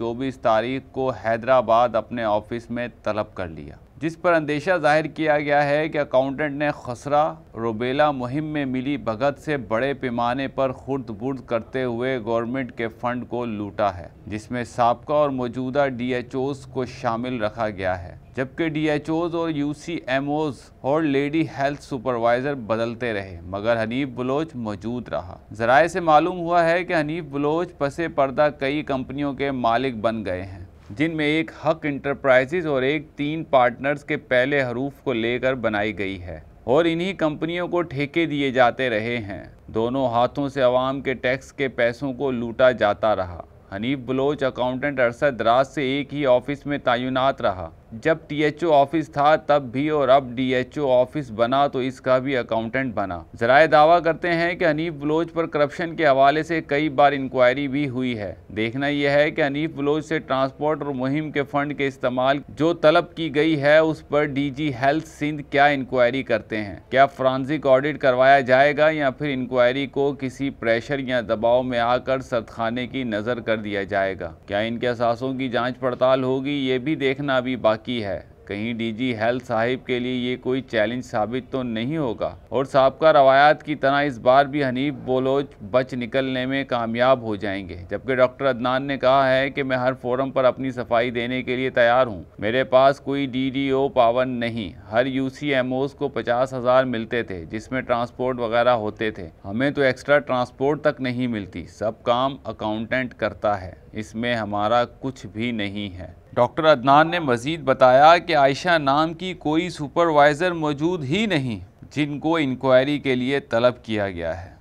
24 तारीख को हैदराबाद अपने ऑफिस में तलब कर लिया जिस पर अंदेशा जाहिर किया गया है कि अकाउंटेंट ने खसरा रोबेला मुहिम में मिली भगत से बड़े पैमाने पर खुर्द बुर्द करते हुए गवर्नमेंट के फंड को लूटा है जिसमें सबका और मौजूदा डी एच ओज को शामिल रखा गया है जबकि डी एच ओज और यू सी एम ओज और लेडी हेल्थ सुपरवाइज़र बदलते रहे मगर हनीफ बलोच मौजूद रहा जराये से मालूम हुआ है कि हनीफ बलोच पसे पर्दा कई कंपनियों के मालिक बन गए हैं जिनमें एक हक इंटरप्राइजेज और एक तीन पार्टनर्स के पहले हरूफ को लेकर बनाई गई है और इन्हीं कंपनियों को ठेके दिए जाते रहे हैं दोनों हाथों से अवाम के टैक्स के पैसों को लूटा जाता रहा हनीफ बलोच अकाउंटेंट अरसद राज से एक ही ऑफिस में तयनत रहा जब टीएचओ ऑफिस था तब भी और अब डीएचओ ऑफिस बना तो इसका भी अकाउंटेंट बना जराए दावा करते हैं कि हनीफ बलोच पर करप्शन के हवाले से कई बार इंक्वायरी भी हुई है देखना यह है कि हनीफ बलोच से ट्रांसपोर्ट और मुहिम के फंड के इस्तेमाल जो तलब की गई है उस पर डीजी हेल्थ सिंध क्या इंक्वायरी करते हैं क्या फ्रांसिक ऑडिट करवाया जाएगा या फिर इंक्वायरी को किसी प्रेशर या दबाव में आकर सरखाने की नजर कर दिया जाएगा क्या इनके असासों की जाँच पड़ताल होगी ये भी देखना अभी बाकी बाकी है कहीं डीजी हेल्थ साहिब के लिए ये कोई चैलेंज साबित तो नहीं होगा और सबका रवायात की तरह इस बार भी हनीफ बोलोच बच निकलने में कामयाब हो जाएंगे जबकि डॉक्टर अदनान ने कहा है कि मैं हर फोरम पर अपनी सफाई देने के लिए तैयार हूँ मेरे पास कोई डीडीओ पावन नहीं हर यू सी एम ओज को पचास हज़ार मिलते थे जिसमें ट्रांसपोर्ट वगैरह होते थे हमें तो एक्स्ट्रा ट्रांसपोर्ट तक नहीं मिलती सब काम अकाउंटेंट करता है इसमें हमारा कुछ भी नहीं है डॉक्टर अदनान ने मज़ीद बताया कि आयशा नाम की कोई सुपरवाइज़र मौजूद ही नहीं जिनको इंक्वायरी के लिए तलब किया गया है